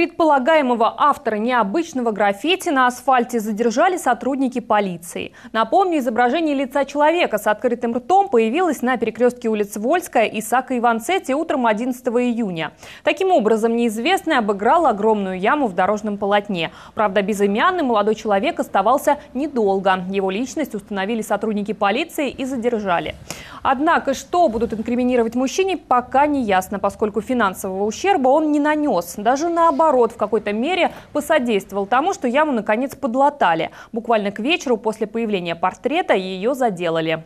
Предполагаемого автора необычного граффити на асфальте задержали сотрудники полиции. Напомню, изображение лица человека с открытым ртом появилось на перекрестке улиц Вольская и Сака Иванцетти утром 11 июня. Таким образом, неизвестный обыграл огромную яму в дорожном полотне. Правда, безымянный молодой человек оставался недолго. Его личность установили сотрудники полиции и задержали. Однако, что будут инкриминировать мужчине, пока не ясно, поскольку финансового ущерба он не нанес. Даже наоборот, в какой-то мере посодействовал тому, что яму наконец подлатали. Буквально к вечеру после появления портрета ее заделали.